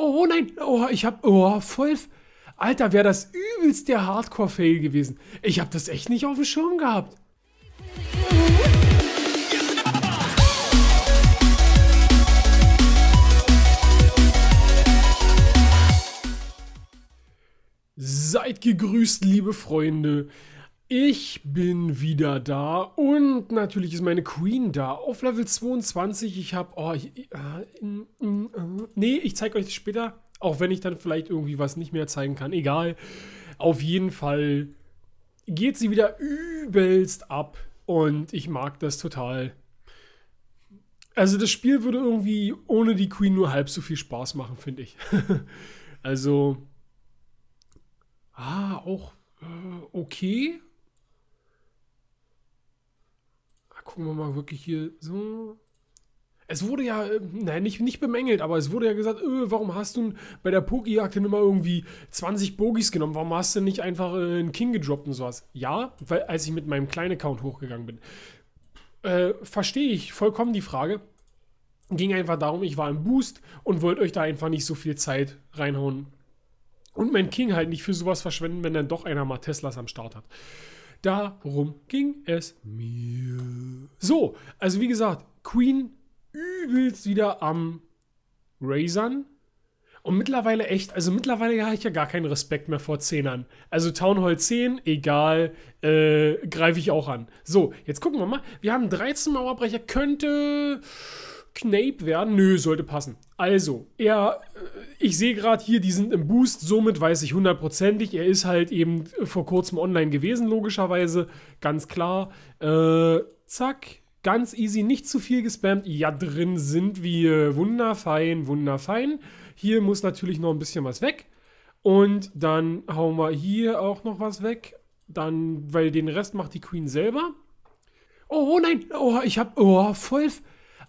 Oh, oh nein, oh, ich hab, oh, voll, Alter, wäre das übelst der Hardcore-Fail gewesen. Ich hab das echt nicht auf dem Schirm gehabt. Seid gegrüßt, liebe Freunde. Ich bin wieder da und natürlich ist meine Queen da auf Level 22. Ich habe, oh, ich, äh, äh, nee, ich zeige euch das später, auch wenn ich dann vielleicht irgendwie was nicht mehr zeigen kann. Egal. Auf jeden Fall geht sie wieder übelst ab und ich mag das total. Also das Spiel würde irgendwie ohne die Queen nur halb so viel Spaß machen, finde ich. also, ah, auch äh, okay gucken wir mal wirklich hier so. Es wurde ja, äh, nein, nicht, nicht bemängelt, aber es wurde ja gesagt, öh, warum hast du bei der Pokijagd denn immer irgendwie 20 Bogies genommen? Warum hast du nicht einfach äh, einen King gedroppt und sowas? Ja, weil als ich mit meinem kleinen Account hochgegangen bin. Äh, verstehe ich vollkommen die Frage. Ging einfach darum, ich war im Boost und wollte euch da einfach nicht so viel Zeit reinhauen. Und mein King halt nicht für sowas verschwenden, wenn dann doch einer mal Teslas am Start hat. Darum ging es mir. So, also wie gesagt, Queen übelst wieder am Razern. Und mittlerweile echt, also mittlerweile habe ich ja gar keinen Respekt mehr vor Zehnern. Also Town Hall 10, egal, äh, greife ich auch an. So, jetzt gucken wir mal. Wir haben 13 Mauerbrecher, könnte Knape werden? Nö, sollte passen. Also, er, äh, ich sehe gerade hier, die sind im Boost, somit weiß ich hundertprozentig, er ist halt eben äh, vor kurzem online gewesen, logischerweise, ganz klar. Äh, zack, ganz easy, nicht zu viel gespammt. Ja, drin sind wir, wunderfein, wunderfein. Hier muss natürlich noch ein bisschen was weg. Und dann hauen wir hier auch noch was weg. Dann, weil den Rest macht die Queen selber. Oh, oh nein, oh, ich hab, oh, voll...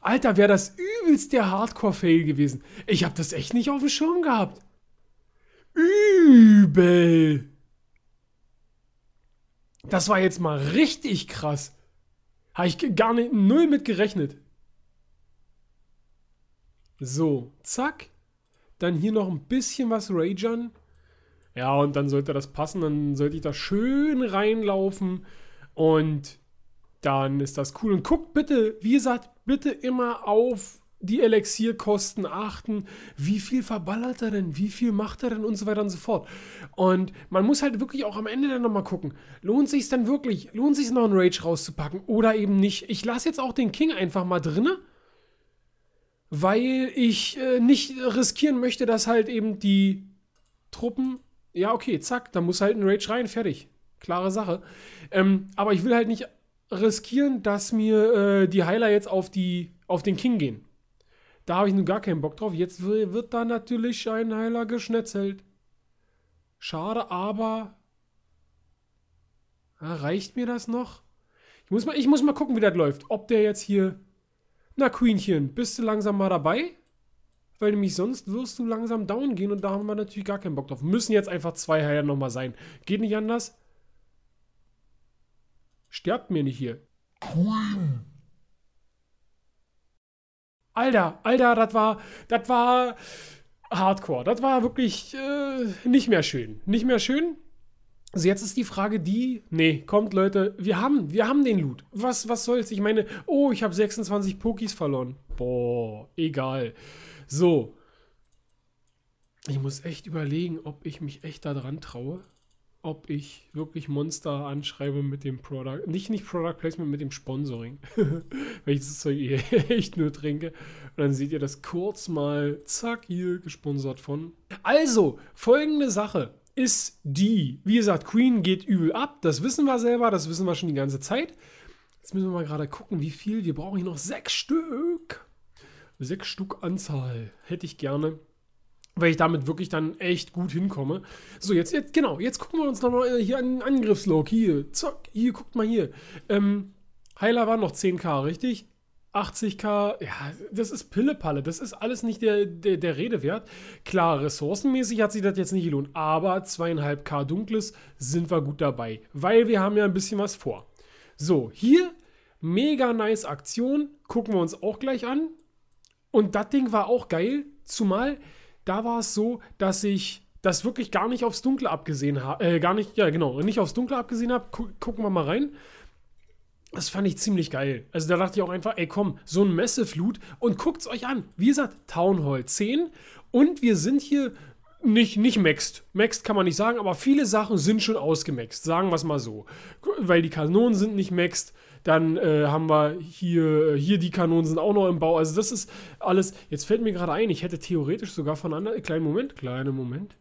Alter, wäre das übelst der Hardcore-Fail gewesen. Ich habe das echt nicht auf dem Schirm gehabt. Übel. Das war jetzt mal richtig krass. Habe ich gar nicht null mit gerechnet. So, zack. Dann hier noch ein bisschen was ragern. Ja, und dann sollte das passen. Dann sollte ich da schön reinlaufen. Und dann ist das cool. Und guckt bitte, wie gesagt, bitte immer auf die Elixierkosten achten, wie viel verballert er denn, wie viel macht er denn und so weiter und so fort. Und man muss halt wirklich auch am Ende dann nochmal gucken, lohnt sich es dann wirklich, lohnt sich noch einen Rage rauszupacken oder eben nicht. Ich lasse jetzt auch den King einfach mal drinne, weil ich äh, nicht riskieren möchte, dass halt eben die Truppen, ja okay, zack, da muss halt ein Rage rein, fertig. Klare Sache. Ähm, aber ich will halt nicht riskieren, dass mir äh, die Heiler jetzt auf, die, auf den King gehen. Da habe ich nun gar keinen Bock drauf. Jetzt wird da natürlich ein Heiler geschnetzelt. Schade, aber ja, reicht mir das noch? Ich muss, mal, ich muss mal gucken, wie das läuft. Ob der jetzt hier... Na, Queenchen, bist du langsam mal dabei? Weil nämlich sonst wirst du langsam down gehen und da haben wir natürlich gar keinen Bock drauf. Müssen jetzt einfach zwei Heiler nochmal sein. Geht nicht anders. Sterbt mir nicht hier. Queen. Alter, Alter, das war, das war Hardcore. Das war wirklich äh, nicht mehr schön. Nicht mehr schön. Also jetzt ist die Frage die, nee, kommt Leute, wir haben, wir haben den Loot. Was, was soll's? Ich meine, oh, ich habe 26 Pokis verloren. Boah, egal. So. Ich muss echt überlegen, ob ich mich echt da dran traue ob ich wirklich Monster anschreibe mit dem Product. Nicht, nicht Product Placement, mit dem Sponsoring. Weil ich das Zeug hier eh echt nur trinke. Und dann seht ihr das kurz mal, zack, hier gesponsert von. Also, folgende Sache ist die. Wie gesagt, Queen geht übel ab. Das wissen wir selber, das wissen wir schon die ganze Zeit. Jetzt müssen wir mal gerade gucken, wie viel. Wir brauchen hier noch sechs Stück. Sechs Stück Anzahl. Hätte ich gerne weil ich damit wirklich dann echt gut hinkomme. So, jetzt, jetzt genau, jetzt gucken wir uns nochmal äh, hier an den Angriffslog. Hier, zack, hier, guckt mal hier. Ähm, Heiler waren noch 10k, richtig? 80k, ja, das ist Pillepalle. Das ist alles nicht der, der, der Rede wert. Klar, ressourcenmäßig hat sich das jetzt nicht gelohnt, aber 2,5k Dunkles sind wir gut dabei, weil wir haben ja ein bisschen was vor. So, hier, mega nice Aktion. Gucken wir uns auch gleich an. Und das Ding war auch geil, zumal da war es so, dass ich das wirklich gar nicht aufs Dunkle abgesehen habe. Äh, gar nicht, ja genau, nicht aufs Dunkle abgesehen habe. Gu gucken wir mal rein. Das fand ich ziemlich geil. Also da dachte ich auch einfach, ey komm, so ein Messeflut und guckt's euch an. Wie gesagt, Town Hall 10 und wir sind hier nicht, nicht maxed. Maxed kann man nicht sagen, aber viele Sachen sind schon ausgemaxed. sagen wir es mal so. Weil die Kanonen sind nicht maxed, dann äh, haben wir hier, äh, hier die Kanonen sind auch noch im Bau. Also das ist alles. Jetzt fällt mir gerade ein, ich hätte theoretisch sogar von anderen. Äh, kleinen Moment, kleinen Moment.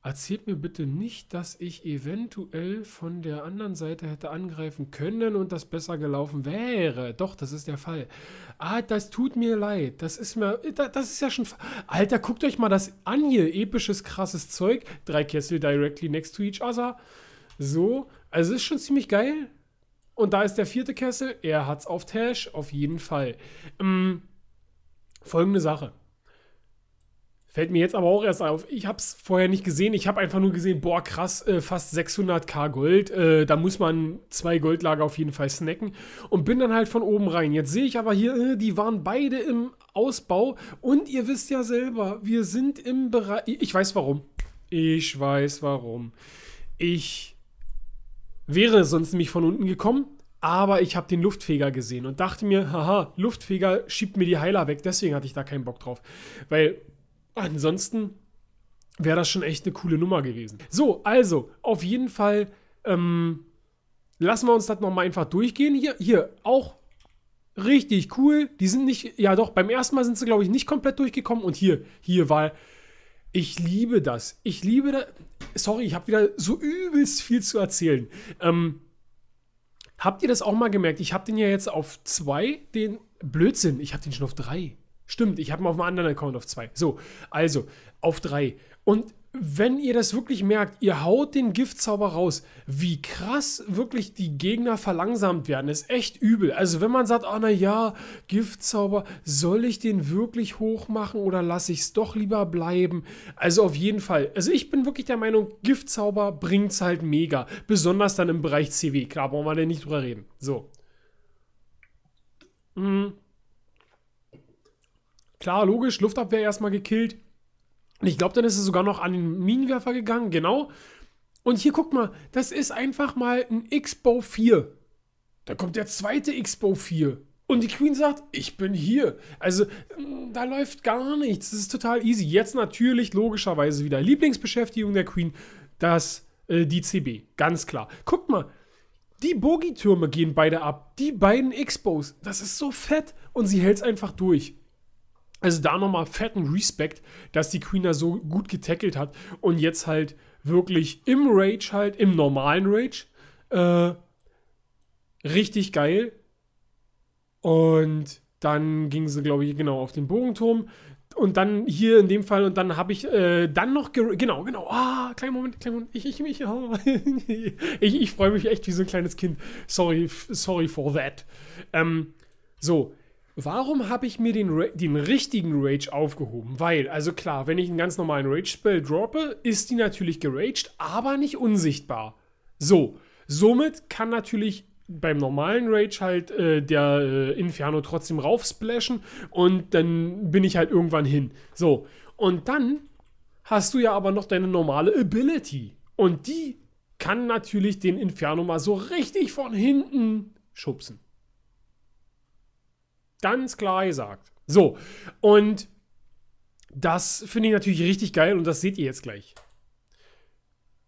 Erzählt mir bitte nicht, dass ich eventuell von der anderen Seite hätte angreifen können und das besser gelaufen wäre. Doch, das ist der Fall. Ah, das tut mir leid. Das ist mir. Äh, das ist ja schon. Alter, guckt euch mal das an hier. Episches, krasses Zeug. Drei Kessel directly next to each other. So. Also, ist schon ziemlich geil. Und da ist der vierte Kessel, er hat es auf Tash, auf jeden Fall. Ähm, folgende Sache. Fällt mir jetzt aber auch erst auf. Ich habe es vorher nicht gesehen. Ich habe einfach nur gesehen, boah, krass, äh, fast 600k Gold. Äh, da muss man zwei Goldlager auf jeden Fall snacken. Und bin dann halt von oben rein. Jetzt sehe ich aber hier, äh, die waren beide im Ausbau. Und ihr wisst ja selber, wir sind im Bereich. Ich weiß warum. Ich weiß warum. Ich Wäre sonst nämlich von unten gekommen, aber ich habe den Luftfeger gesehen und dachte mir, haha, Luftfeger schiebt mir die Heiler weg, deswegen hatte ich da keinen Bock drauf. Weil ansonsten wäre das schon echt eine coole Nummer gewesen. So, also, auf jeden Fall, ähm, lassen wir uns das nochmal einfach durchgehen. Hier, hier, auch richtig cool. Die sind nicht, ja doch, beim ersten Mal sind sie, glaube ich, nicht komplett durchgekommen und hier, hier, weil ich liebe das. Ich liebe das sorry, ich habe wieder so übelst viel zu erzählen. Ähm, habt ihr das auch mal gemerkt? Ich habe den ja jetzt auf zwei, den Blödsinn, ich habe den schon auf drei. Stimmt, ich habe ihn auf einem anderen Account auf zwei. So, also auf drei. Und wenn ihr das wirklich merkt, ihr haut den Giftzauber raus, wie krass wirklich die Gegner verlangsamt werden, ist echt übel. Also wenn man sagt, ah oh, na ja, Giftzauber, soll ich den wirklich hoch machen oder lasse ich es doch lieber bleiben? Also auf jeden Fall. Also ich bin wirklich der Meinung, Giftzauber bringt es halt mega, besonders dann im Bereich CW. Klar, brauchen wir denn nicht drüber reden. So. Mhm. Klar, logisch, Luftabwehr erstmal gekillt. Und ich glaube, dann ist es sogar noch an den Minenwerfer gegangen, genau. Und hier guck mal, das ist einfach mal ein X-Bow 4. Da kommt der zweite X-Bow 4. Und die Queen sagt, ich bin hier. Also, mm, da läuft gar nichts. Das ist total easy. Jetzt natürlich logischerweise wieder Lieblingsbeschäftigung der Queen, das, äh, die CB. Ganz klar. Guckt mal, die Bogitürme gehen beide ab. Die beiden X-Bows. Das ist so fett. Und sie hält es einfach durch. Also da nochmal fetten Respekt, dass die Queen da so gut getackelt hat und jetzt halt wirklich im Rage halt, im normalen Rage, äh, richtig geil. Und dann ging sie, glaube ich, genau auf den Bogenturm. Und dann hier in dem Fall, und dann habe ich äh, dann noch, genau, genau, ah, kleinen Moment, kleinen Moment, ich, ich, mich, oh, ich, ich freue mich echt wie so ein kleines Kind. Sorry, sorry for that. Ähm, so, Warum habe ich mir den, den richtigen Rage aufgehoben? Weil, also klar, wenn ich einen ganz normalen Rage-Spell droppe, ist die natürlich geraged, aber nicht unsichtbar. So, somit kann natürlich beim normalen Rage halt äh, der äh, Inferno trotzdem raufsplashen und dann bin ich halt irgendwann hin. So, und dann hast du ja aber noch deine normale Ability. Und die kann natürlich den Inferno mal so richtig von hinten schubsen. Ganz klar gesagt. So, und das finde ich natürlich richtig geil und das seht ihr jetzt gleich.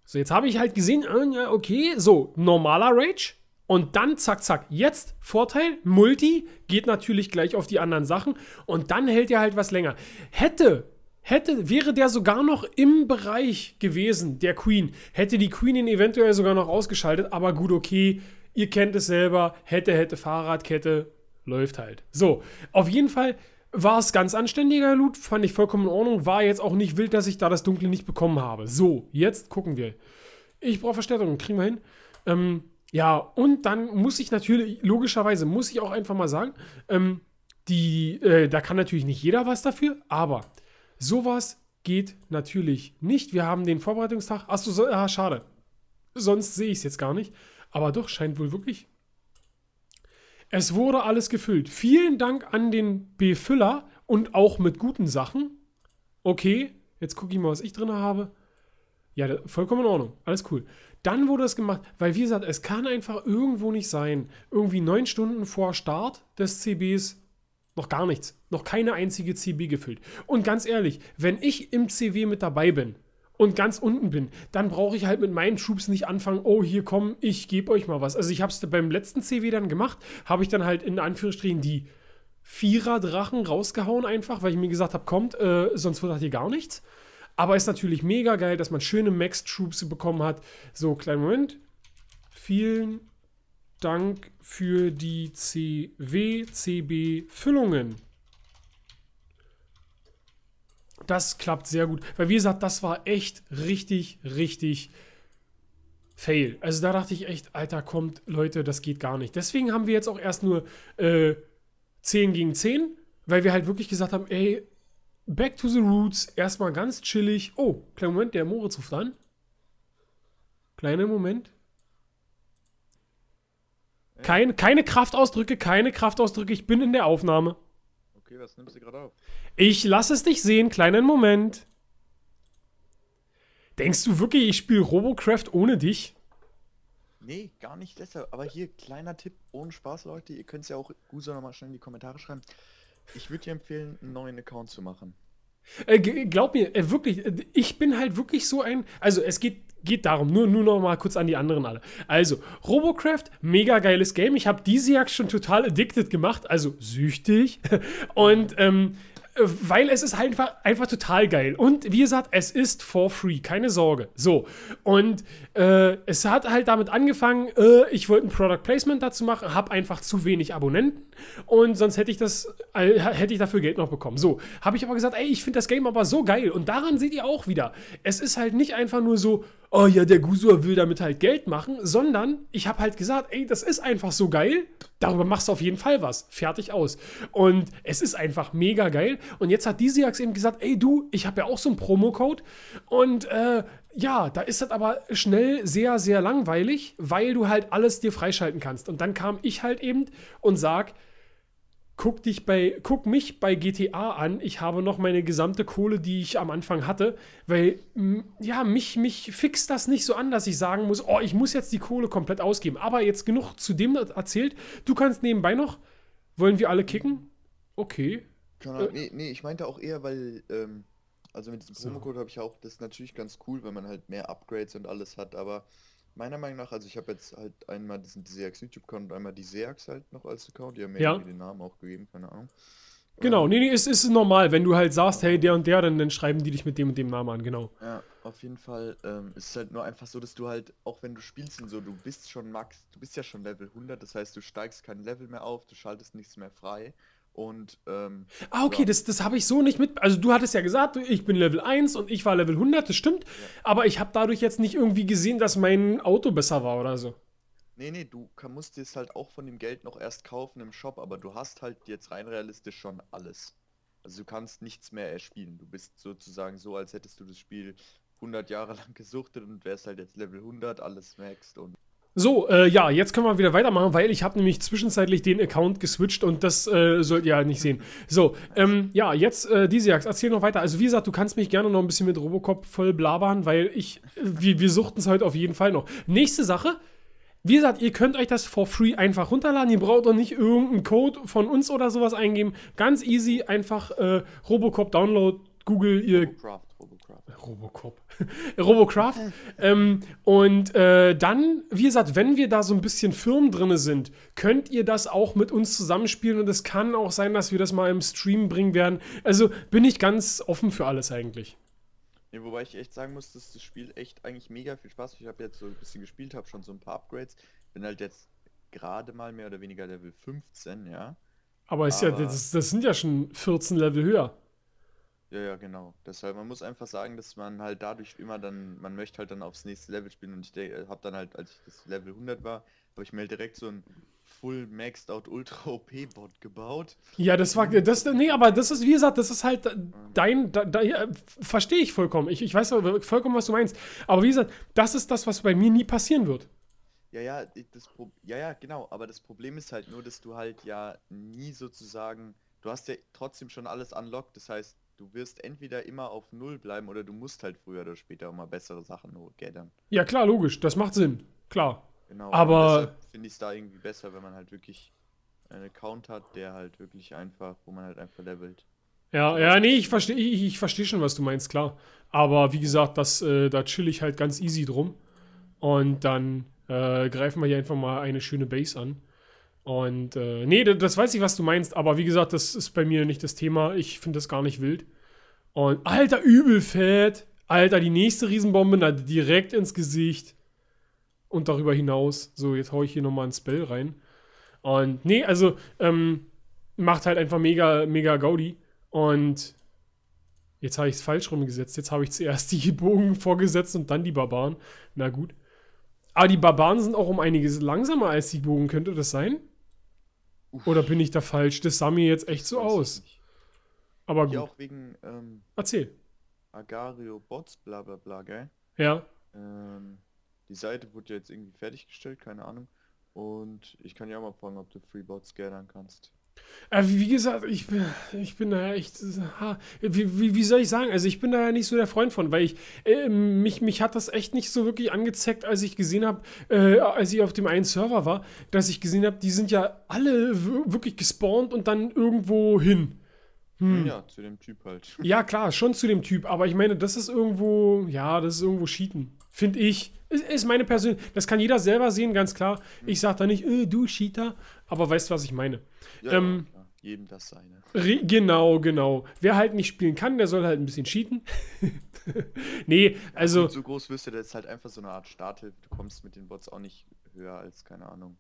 So, jetzt habe ich halt gesehen, ah, okay, so, normaler Rage und dann zack, zack. Jetzt Vorteil, Multi geht natürlich gleich auf die anderen Sachen und dann hält er halt was länger. Hätte Hätte, wäre der sogar noch im Bereich gewesen, der Queen, hätte die Queen ihn eventuell sogar noch ausgeschaltet, aber gut, okay, ihr kennt es selber, hätte, hätte, Fahrradkette, läuft halt. So, auf jeden Fall war es ganz anständiger Loot, fand ich vollkommen in Ordnung. War jetzt auch nicht wild, dass ich da das Dunkle nicht bekommen habe. So, jetzt gucken wir. Ich brauche Verstärkung, kriegen wir hin. Ähm, ja, und dann muss ich natürlich, logischerweise muss ich auch einfach mal sagen, ähm, die, äh, da kann natürlich nicht jeder was dafür, aber sowas geht natürlich nicht. Wir haben den Vorbereitungstag. Achso, so, ah, schade. Sonst sehe ich es jetzt gar nicht. Aber doch, scheint wohl wirklich es wurde alles gefüllt. Vielen Dank an den Befüller und auch mit guten Sachen. Okay, jetzt gucke ich mal, was ich drin habe. Ja, vollkommen in Ordnung. Alles cool. Dann wurde es gemacht, weil wie gesagt, es kann einfach irgendwo nicht sein. Irgendwie neun Stunden vor Start des CBs noch gar nichts. Noch keine einzige CB gefüllt. Und ganz ehrlich, wenn ich im CW mit dabei bin, und ganz unten bin, dann brauche ich halt mit meinen Troops nicht anfangen, oh, hier kommen, ich gebe euch mal was. Also ich habe es beim letzten CW dann gemacht, habe ich dann halt in Anführungsstrichen die Vierer-Drachen rausgehauen einfach, weil ich mir gesagt habe, kommt, äh, sonst wird das hier gar nichts. Aber ist natürlich mega geil, dass man schöne Max-Troops bekommen hat. So, kleinen Moment. Vielen Dank für die CW, CB-Füllungen. Das klappt sehr gut. Weil wie gesagt, das war echt richtig, richtig fail. Also da dachte ich echt, Alter, kommt, Leute, das geht gar nicht. Deswegen haben wir jetzt auch erst nur äh, 10 gegen 10, weil wir halt wirklich gesagt haben, ey, back to the roots, erstmal ganz chillig. Oh, kleiner Moment, der Moritz ruft an. Kleiner Moment. Kein, keine Kraftausdrücke, keine Kraftausdrücke, ich bin in der Aufnahme. Okay, was nimmst du gerade auf? Ich lass es dich sehen, kleinen Moment. Denkst du wirklich, ich spiele Robocraft ohne dich? Nee, gar nicht deshalb. Aber hier, kleiner Tipp, ohne Spaß, Leute. Ihr könnt es ja auch Guso nochmal schnell in die Kommentare schreiben. Ich würde dir empfehlen, einen neuen Account zu machen. Äh, glaub mir, äh, wirklich, äh, ich bin halt wirklich so ein. Also, es geht geht darum. Nur, nur noch mal kurz an die anderen alle. Also, Robocraft, mega geiles Game. Ich habe diese Jagd schon total addicted gemacht, also süchtig. Und ähm, weil es ist halt einfach, einfach total geil. Und wie gesagt, es ist for free, keine Sorge. So, und äh, es hat halt damit angefangen, äh, ich wollte ein Product Placement dazu machen, habe einfach zu wenig Abonnenten und sonst hätte ich das, äh, hätte ich dafür Geld noch bekommen. So, habe ich aber gesagt, ey, ich finde das Game aber so geil. Und daran seht ihr auch wieder, es ist halt nicht einfach nur so, oh ja, der Gusur will damit halt Geld machen, sondern ich habe halt gesagt, ey, das ist einfach so geil, darüber machst du auf jeden Fall was. Fertig aus. Und es ist einfach mega geil. Und jetzt hat diese Jax eben gesagt, ey du, ich habe ja auch so einen Promo-Code und äh, ja, da ist das aber schnell sehr, sehr langweilig, weil du halt alles dir freischalten kannst. Und dann kam ich halt eben und sag, guck dich bei, guck mich bei GTA an. Ich habe noch meine gesamte Kohle, die ich am Anfang hatte, weil ja, mich, mich fixt das nicht so an, dass ich sagen muss, oh, ich muss jetzt die Kohle komplett ausgeben. Aber jetzt genug zu dem erzählt. Du kannst nebenbei noch, wollen wir alle kicken? Okay. John, äh, nee, nee, ich meinte auch eher, weil, ähm, also mit diesem so. habe ich auch, das ist natürlich ganz cool, wenn man halt mehr Upgrades und alles hat, aber meiner Meinung nach, also ich habe jetzt halt einmal diesen Seax YouTube-Account und einmal die Seax halt noch als Account. Die haben mir ja. den Namen auch gegeben, keine Ahnung. Genau, ähm, nee, nee, es ist, ist normal. Wenn du halt sagst, hey, der und der, dann, dann schreiben die dich mit dem und dem Namen an, genau. Ja, auf jeden Fall ähm, ist es halt nur einfach so, dass du halt, auch wenn du spielst und so, du bist schon Max, du bist ja schon Level 100, das heißt, du steigst kein Level mehr auf, du schaltest nichts mehr frei. Und, ähm, ah, okay, ja. das, das habe ich so nicht mit. Also, du hattest ja gesagt, ich bin Level 1 und ich war Level 100, das stimmt. Ja. Aber ich habe dadurch jetzt nicht irgendwie gesehen, dass mein Auto besser war oder so. Nee, nee, du musst es halt auch von dem Geld noch erst kaufen im Shop, aber du hast halt jetzt rein realistisch schon alles. Also, du kannst nichts mehr erspielen. Du bist sozusagen so, als hättest du das Spiel 100 Jahre lang gesuchtet und wärst halt jetzt Level 100, alles merkst und so, äh, ja, jetzt können wir wieder weitermachen, weil ich habe nämlich zwischenzeitlich den Account geswitcht und das äh, sollt ihr halt nicht sehen. So, ähm, ja, jetzt, äh, Disiax, erzähl noch weiter. Also wie gesagt, du kannst mich gerne noch ein bisschen mit Robocop voll blabern, weil ich, wir, wir suchten es heute auf jeden Fall noch. Nächste Sache, wie gesagt, ihr könnt euch das for free einfach runterladen. Ihr braucht auch nicht irgendeinen Code von uns oder sowas eingeben. Ganz easy, einfach äh, Robocop Download, Google, ihr... Robocop. Robocop. Robocraft. Äh. ähm, und äh, dann, wie gesagt, wenn wir da so ein bisschen Firmen drin sind, könnt ihr das auch mit uns zusammenspielen und es kann auch sein, dass wir das mal im Stream bringen werden. Also bin ich ganz offen für alles eigentlich. Nee, wobei ich echt sagen muss, dass das Spiel echt eigentlich mega viel Spaß. Ich habe jetzt so ein bisschen gespielt, habe schon so ein paar Upgrades. Bin halt jetzt gerade mal mehr oder weniger Level 15, ja. Aber, ist Aber ja, das, das sind ja schon 14 Level höher. Ja, ja, genau. Deshalb, man muss einfach sagen, dass man halt dadurch immer dann, man möchte halt dann aufs nächste Level spielen und ich äh, habe dann halt, als ich das Level 100 war, habe ich mir halt direkt so ein Full Maxed Out Ultra OP Bot gebaut. Ja, das war, das, nee, aber das ist, wie gesagt, das ist halt dein, da, da ja, verstehe ich vollkommen. Ich, ich weiß vollkommen, was du meinst. Aber wie gesagt, das ist das, was bei mir nie passieren wird. Ja, ja, das Pro ja, ja, genau. Aber das Problem ist halt nur, dass du halt ja nie sozusagen, du hast ja trotzdem schon alles unlocked. Das heißt, du wirst entweder immer auf Null bleiben oder du musst halt früher oder später mal bessere Sachen gathern. Ja, klar, logisch. Das macht Sinn. Klar. Genau. Aber finde ich es da irgendwie besser, wenn man halt wirklich einen Account hat, der halt wirklich einfach, wo man halt einfach levelt. Ja, ja, nee, ich verstehe ich, ich versteh schon, was du meinst, klar. Aber wie gesagt, das, äh, da chill ich halt ganz easy drum. Und dann äh, greifen wir hier einfach mal eine schöne Base an. Und äh, nee, das weiß ich, was du meinst, aber wie gesagt, das ist bei mir nicht das Thema. Ich finde das gar nicht wild. Und alter, übel fett. Alter, die nächste Riesenbombe, na, direkt ins Gesicht. Und darüber hinaus. So, jetzt haue ich hier nochmal ein Spell rein. Und nee, also, ähm, macht halt einfach mega, mega Gaudi. Und jetzt habe ich es falsch rumgesetzt. Jetzt habe ich zuerst die Bogen vorgesetzt und dann die Barbaren. Na gut. Aber die Barbaren sind auch um einiges langsamer als die Bogen, könnte das sein? Uff. Oder bin ich da falsch? Das sah mir jetzt echt so aus. Aber gut. Ja, auch wegen. Ähm, Erzähl. Agario Bots, bla bla bla, gell? Ja. Ähm, die Seite wurde ja jetzt irgendwie fertiggestellt, keine Ahnung. Und ich kann ja mal fragen, ob du Free Bots scannen kannst. Äh, wie gesagt, ich, ich bin da ja echt. Wie, wie, wie, soll ich sagen? Also, ich bin da ja nicht so der Freund von, weil ich. Äh, mich, mich hat das echt nicht so wirklich angezeckt, als ich gesehen habe, äh, als ich auf dem einen Server war, dass ich gesehen habe, die sind ja alle wirklich gespawnt und dann irgendwo hin. Hm. Ja, zu dem Typ halt. Ja, klar, schon zu dem Typ, aber ich meine, das ist irgendwo. Ja, das ist irgendwo Cheaten. Finde ich. Ist, ist meine Person, Das kann jeder selber sehen, ganz klar. Ich mhm. sage da nicht, äh, du Cheater. Aber weißt du, was ich meine? Ja, ähm, ja, jedem das seine. Genau, genau. Wer halt nicht spielen kann, der soll halt ein bisschen cheaten. nee, also. Ja, so groß wirst, das ist halt einfach so eine Art Starthilfe. Du kommst mit den Bots auch nicht höher als, keine Ahnung.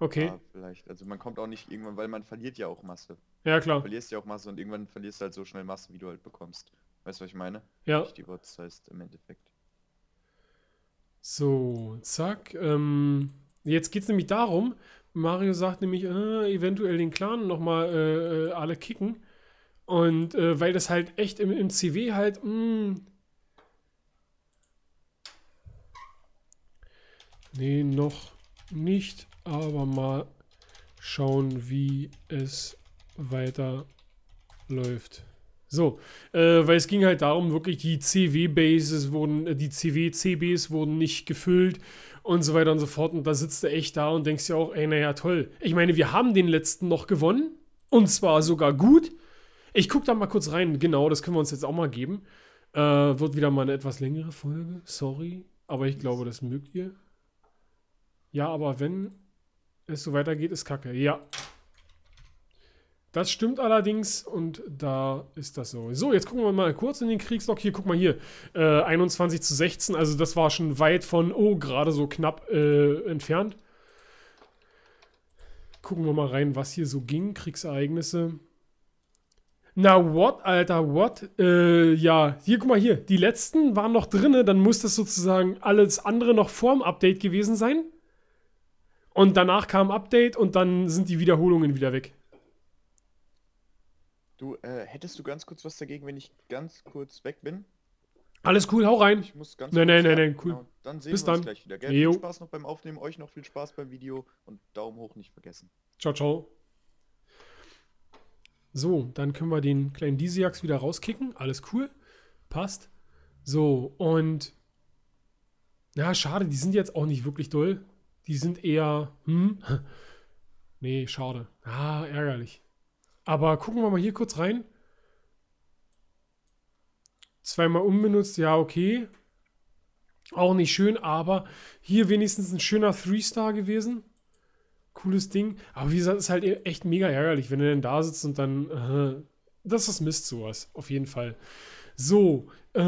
Okay. Ja, vielleicht. Also man kommt auch nicht irgendwann, weil man verliert ja auch Masse. Ja, klar. Du verlierst ja auch Masse und irgendwann verlierst du halt so schnell Masse, wie du halt bekommst. Weißt du, was ich meine? Ja. Nicht die Bots heißt im Endeffekt. So, zack. Ähm, jetzt geht es nämlich darum, Mario sagt nämlich, äh, eventuell den Clan nochmal äh, äh, alle kicken. Und äh, weil das halt echt im, im CW halt... Mh, mm. nee, noch nicht. Aber mal schauen, wie es weiter läuft. So, äh, weil es ging halt darum, wirklich die CW-Bases wurden, äh, die CW-CBs wurden nicht gefüllt und so weiter und so fort. Und da sitzt du echt da und denkst dir auch, ey, naja, toll. Ich meine, wir haben den letzten noch gewonnen und zwar sogar gut. Ich guck da mal kurz rein, genau, das können wir uns jetzt auch mal geben. Äh, wird wieder mal eine etwas längere Folge, sorry, aber ich glaube, das mögt ihr. Ja, aber wenn es so weitergeht, ist kacke. Ja, das stimmt allerdings und da ist das so. So, jetzt gucken wir mal kurz in den Kriegslog. Hier, guck mal hier, äh, 21 zu 16. Also das war schon weit von, oh, gerade so knapp äh, entfernt. Gucken wir mal rein, was hier so ging. Kriegsereignisse. Na, what, Alter, what? Äh, ja, hier, guck mal hier. Die letzten waren noch drinne, dann muss das sozusagen alles andere noch vorm Update gewesen sein. Und danach kam Update und dann sind die Wiederholungen wieder weg. Du, äh, hättest du ganz kurz was dagegen, wenn ich ganz kurz weg bin? Alles cool, hau rein. Ich muss ganz nein, nein, nein, nein, cool. Genau. Dann sehen Bis wir dann. uns gleich wieder. Gell? Viel Spaß noch beim Aufnehmen, euch noch viel Spaß beim Video und Daumen hoch nicht vergessen. Ciao, ciao. So, dann können wir den kleinen Disiax wieder rauskicken. Alles cool. Passt. So, und. Ja, schade, die sind jetzt auch nicht wirklich doll. Die sind eher. Hm? Nee, schade. Ah, ärgerlich. Aber gucken wir mal hier kurz rein. Zweimal unbenutzt, ja, okay. Auch nicht schön, aber hier wenigstens ein schöner 3-Star gewesen. Cooles Ding. Aber wie gesagt, ist halt echt mega ärgerlich, wenn du denn da sitzt und dann. Äh, das ist Mist, sowas. Auf jeden Fall. So. Äh,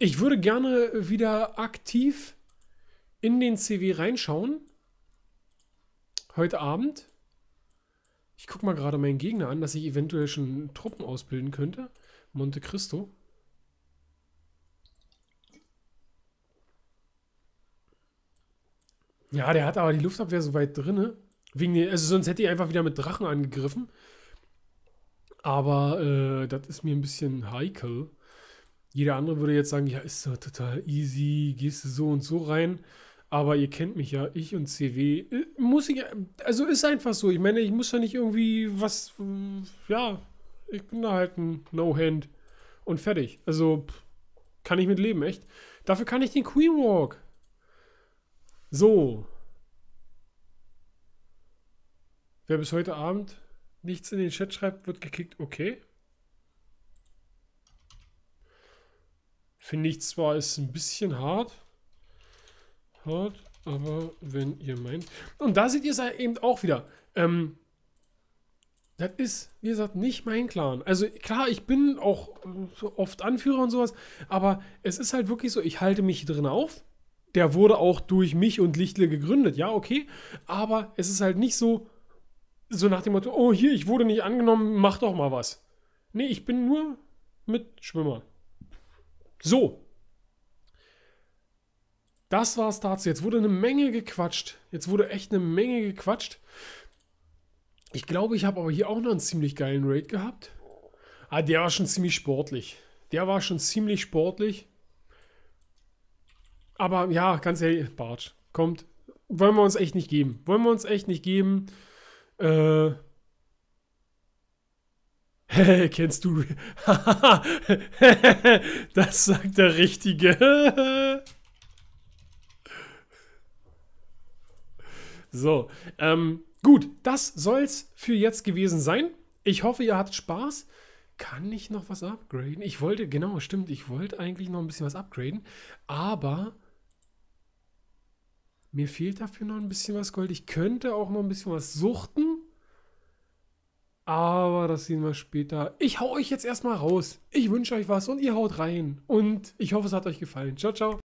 ich würde gerne wieder aktiv in den CW reinschauen. Heute Abend. Ich gucke mal gerade meinen Gegner an, dass ich eventuell schon Truppen ausbilden könnte. Monte Cristo. Ja, der hat aber die Luftabwehr so weit drinne. Wegen den, also sonst hätte ich einfach wieder mit Drachen angegriffen. Aber äh, das ist mir ein bisschen heikel. Jeder andere würde jetzt sagen, ja, ist doch total easy, gehst du so und so rein. Aber ihr kennt mich ja, ich und CW. Äh, muss ich, äh, also ist einfach so. Ich meine, ich muss ja nicht irgendwie was, äh, ja, ich bin da halt ein No-Hand und fertig. Also kann ich mit leben, echt. Dafür kann ich den Queen Walk. So. Wer bis heute Abend nichts in den Chat schreibt, wird gekickt. Okay. Finde ich zwar ist ein bisschen hart hart, aber wenn ihr meint. Und da seht ihr es eben auch wieder. Ähm, das ist, wie gesagt, nicht mein Clan. Also klar, ich bin auch oft Anführer und sowas, aber es ist halt wirklich so, ich halte mich drin auf. Der wurde auch durch mich und Lichtle gegründet, ja, okay. Aber es ist halt nicht so, so nach dem Motto, oh hier, ich wurde nicht angenommen, mach doch mal was. Nee, ich bin nur Mitschwimmer. So, das war's dazu. Jetzt wurde eine Menge gequatscht. Jetzt wurde echt eine Menge gequatscht. Ich glaube, ich habe aber hier auch noch einen ziemlich geilen Raid gehabt. Ah, der war schon ziemlich sportlich. Der war schon ziemlich sportlich. Aber ja, ganz ehrlich, Bartsch, kommt. Wollen wir uns echt nicht geben. Wollen wir uns echt nicht geben. Äh. Kennst du. das sagt der Richtige. So, ähm, gut, das soll's für jetzt gewesen sein. Ich hoffe, ihr habt Spaß. Kann ich noch was upgraden? Ich wollte, genau, stimmt, ich wollte eigentlich noch ein bisschen was upgraden, aber mir fehlt dafür noch ein bisschen was Gold. Ich könnte auch noch ein bisschen was suchten. Aber das sehen wir später. Ich hau euch jetzt erstmal raus. Ich wünsche euch was und ihr haut rein. Und ich hoffe, es hat euch gefallen. Ciao, ciao.